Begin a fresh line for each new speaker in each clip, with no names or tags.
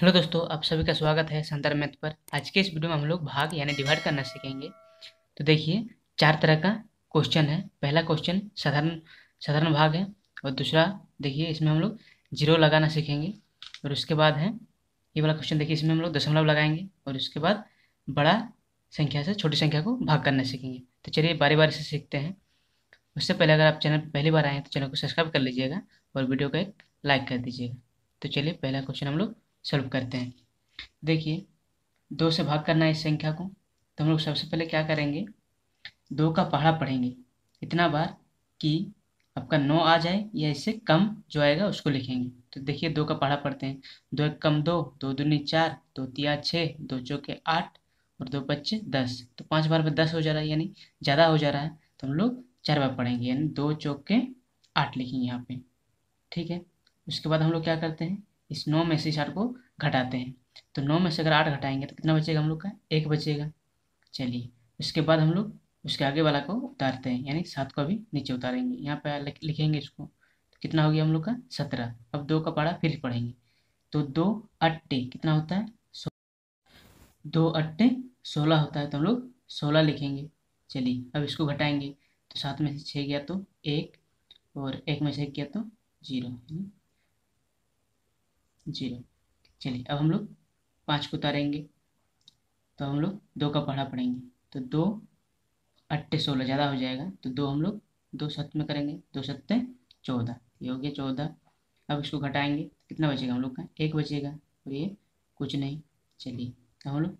hello दोस्तों आप सभी का स्वागत है संतर मैथ पर आज के इस वीडियो में हम लोग भाग यानी डिवाइड करना सीखेंगे तो देखिए चार तरह का क्वेश्चन है पहला क्वेश्चन साधारण साधारण भाग है और दूसरा देखिए इसमें हम लोग जीरो लगाना सीखेंगे और उसके बाद है ये वाला क्वेश्चन देखिए इसमें हम लोग दशमलव लगाएंगे और उसके बाद बड़ा संख्या से छोटी संख्या को भाग करना सीखेंगे तो चलिए बारी बारी से सीखते हैं उससे पहले अगर आप चैनल पहली बार आए हैं तो चैनल को सब्सक्राइब कर लीजिएगा और वीडियो को एक लाइक कर दीजिएगा तो चलिए पहला क्वेश्चन हम लोग सॉल्व करते हैं देखिए दो से भाग करना है इस संख्या को तो हम लोग सबसे पहले क्या करेंगे दो का पहाड़ा पढ़ेंगे इतना बार कि आपका नौ आ जाए या इससे कम जो आएगा उसको लिखेंगे तो देखिए दो का पहाड़ा पढ़ते हैं दो एक कम दो दो दूनी चार दो तिया छः दो चौके आठ और दो पच्चे दस तो पाँच बार पर दस हो जा रहा है यानी ज़्यादा हो जा रहा है तो हम लोग चार बार पढ़ेंगे यानी दो चौके आठ लिखेंगे यहाँ पे ठीक है उसके बाद हम लोग क्या करते हैं इस नौ में से इस आठ को घटाते हैं तो नौ में से अगर आठ घटाएंगे तो कितना बचेगा हम लोग का एक बचेगा चलिए उसके बाद हम लोग उसके आगे वाला को उतारते हैं यानी सात को अभी नीचे उतारेंगे यहाँ पर लिखेंगे इसको तो कितना हो गया हम लोग का सत्रह अब दो का पारा फिर पढ़ेंगे तो दो अट्टे कितना होता है सो दो अट्टे सोलह होता है तो हम लोग सोलह लिखेंगे चलिए अब इसको घटाएंगे तो सात में से छः गया तो एक और एक में से एक गया तो जीरो जीरो चलिए अब हम लोग पाँच को उतारेंगे तो हम लोग दो का पढ़ा पड़ेंगे तो दो अट्ठे सोलह ज़्यादा हो जाएगा तो दो हम लोग दो सत्य में करेंगे दो सत्य चौदह ये हो गया चौदह अब इसको घटाएंगे कितना बचेगा हम लोग का एक बचेगा और ये कुछ नहीं चलिए तो हम लोग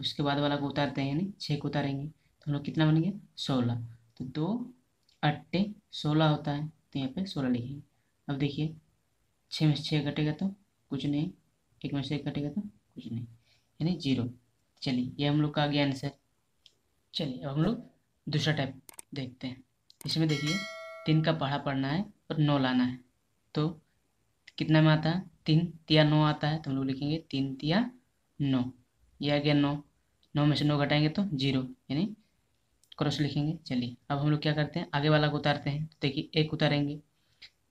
उसके बाद वाला को उतारते हैं यानी छः को उतारेंगे तो हम लोग कितना बन गया सोलह तो दो अट्ठे सोलह होता है तो यहाँ पे सोलह लिखेंगे अब देखिए छः में से छः कटेगा तो कुछ नहीं एक में से एक घटेगा तो कुछ नहीं यानी जीरो चलिए ये हम लोग का आ गया आंसर चलिए अब हम लोग दूसरा टाइप देखते हैं इसमें देखिए तीन का पढ़ा पढ़ना है और नौ लाना है तो कितना में आता है तीन तिया नौ आता है तो हम लोग लिखेंगे तीन तिया नौ ये आ गया नौ नौ में से नौ घटाएंगे तो जीरो यानी क्रॉस लिखेंगे चलिए अब हम लोग क्या करते हैं आगे वाला को उतारते हैं तो देखिए एक उतारेंगे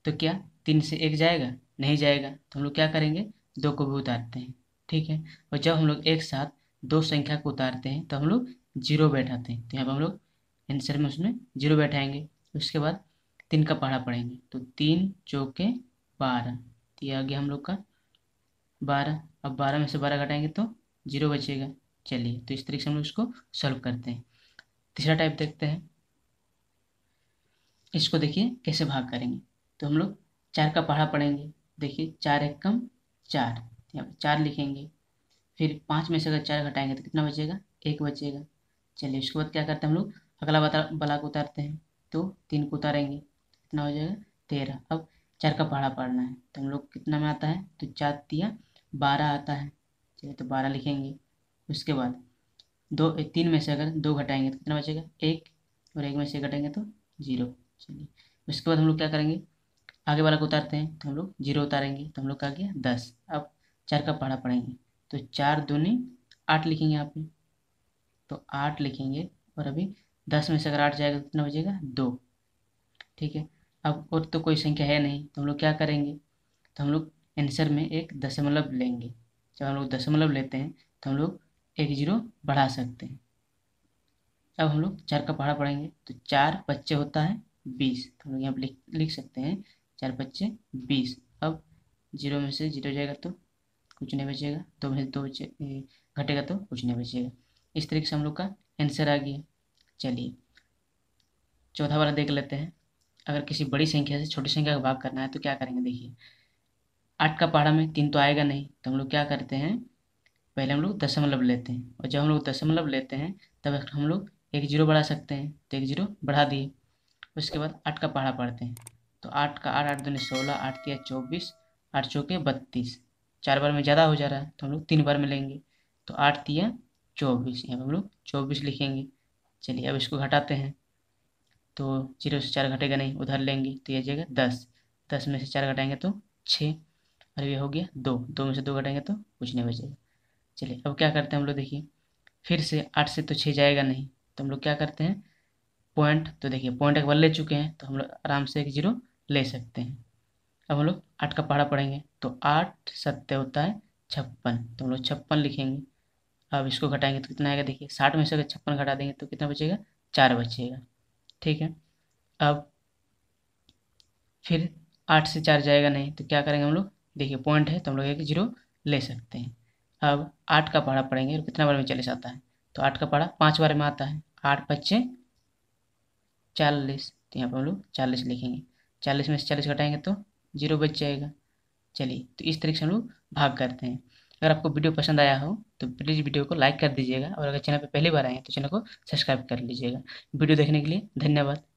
तो क्या तीन से एक जाएगा नहीं जाएगा तो हम लोग क्या करेंगे दो को भी उतारते हैं ठीक है और जब हम लोग एक साथ दो संख्या को उतारते हैं तो हम लोग जीरो बैठाते हैं तो यहाँ पर हम लोग आंसर में उसमें जीरो बैठाएंगे उसके बाद तीन का पहाड़ा पढ़ेंगे तो तीन चौके बारह तो ये आ गया हम लोग का बारह अब बारह में से बारह घटाएंगे तो जीरो बचेगा चलिए तो इस तरीके से हम लोग इसको सॉल्व करते हैं तीसरा टाइप देखते हैं इसको देखिए कैसे भाग करेंगे तो हम लोग चार का पहाड़ा पढ़ेंगे देखिए चार एक कम चार यहाँ पर चार लिखेंगे फिर पाँच में से अगर चार घटाएंगे तो कितना बचेगा एक बचेगा चलिए उसके बाद क्या करते हैं हम लोग अगला बता बला को उतारते हैं तो तीन को उतारेंगे कितना हो जाएगा तेरह अब चार का पहाड़ा पढ़ना है तो हम लोग कितना में आता है तो चार दिया बारह आता है चलिए तो बारह लिखेंगे उसके बाद दो तीन में से अगर दो घटाएंगे तो कितना बचेगा एक और एक में से घटाएंगे तो जीरो चलिए उसके बाद हम लोग क्या करेंगे आगे वाला को उतारते हैं तो हम लोग जीरो उतारेंगे तो हम लोग का गया दस अब चार का पढ़ा पढ़ेंगे तो चार दूनी आठ लिखेंगे आप तो आठ लिखेंगे और अभी दस में से अगर आठ जाएगा तो कितना बजेगा दो ठीक है अब और तो कोई संख्या है नहीं तो हम लोग क्या करेंगे तो हम लोग आंसर में एक दशमलव लेंगे जब हम लोग दशमलव लेते हैं तो हम लोग एक जीरो बढ़ा सकते हैं अब हम लोग चार का पहाड़ा पढ़ेंगे तो चार पच्चे होता है बीस तो हम लोग यहाँ पर लिख लिख सकते हैं चार पच्चे बीस अब जीरो में से जीरो जाएगा तो कुछ नहीं बचेगा दो में से दो बच्चे घटेगा तो कुछ नहीं बचेगा इस तरीके से हम लोग का आंसर आ गया चलिए चौथा वाला देख लेते हैं अगर किसी बड़ी संख्या से छोटी संख्या का भाग करना है तो क्या करेंगे देखिए आठ का पहाड़ा में तीन तो आएगा नहीं तो हम लोग क्या करते हैं पहले हम लोग दशमलव लेते हैं और जब हम लोग दशमलव लेते हैं तब हम लोग एक जीरो बढ़ा सकते हैं तो एक जीरो बढ़ा दिए उसके बाद आठ का पहाड़ा पढ़ते हैं तो आठ का आठ आठ दूनी सोलह आठ तिया चौबीस आठ चौके बत्तीस चार बार में ज़्यादा हो जा रहा है तो हम लोग तीन बार में लेंगे तो आठ तिया चौबीस यहाँ पर हम लोग चौबीस लिखेंगे चलिए अब इसको घटाते हैं तो जीरो से चार घटेगा नहीं उधर लेंगे तो यह जाएगा दस दस में से चार घटाएंगे तो छः और ये हो गया दो दो में से दो घटाएंगे तो कुछ नहीं बचेगा चलिए अब क्या करते हैं हम लोग देखिए फिर से आठ से तो छः जाएगा नहीं तो हम लोग क्या करते हैं पॉइंट तो देखिए पॉइंट एक बार ले चुके हैं तो हम लोग आराम से एक जीरो ले सकते हैं अब हम लोग आठ का पहाड़ा पढ़ेंगे तो आठ सत्य होता है छप्पन तो हम लोग छप्पन लिखेंगे अब इसको घटाएंगे तो कितना आएगा देखिए साठ में से अगर छप्पन घटा देंगे तो कितना बचेगा चार बचेगा ठीक है अब फिर आठ से चार जाएगा नहीं तो क्या करेंगे हम लोग देखिए पॉइंट है तो हम लोग एक जीरो ले सकते हैं अब आठ का पहाड़ा पढ़ेंगे और कितना बार में चालीस आता है तो आठ का पहाड़ा पाँच बार में आता है आठ पच्चे चालीस तो यहाँ पर हम लोग चालीस लिखेंगे चालीस में से चालीस घटाएंगे तो जीरो बच जाएगा चलिए तो इस तरीके से हम लोग भाग करते हैं अगर आपको वीडियो पसंद आया हो तो प्लीज़ वीडियो को लाइक कर दीजिएगा और अगर चैनल पर पहली बार आए हैं तो चैनल को सब्सक्राइब कर लीजिएगा वीडियो देखने के लिए धन्यवाद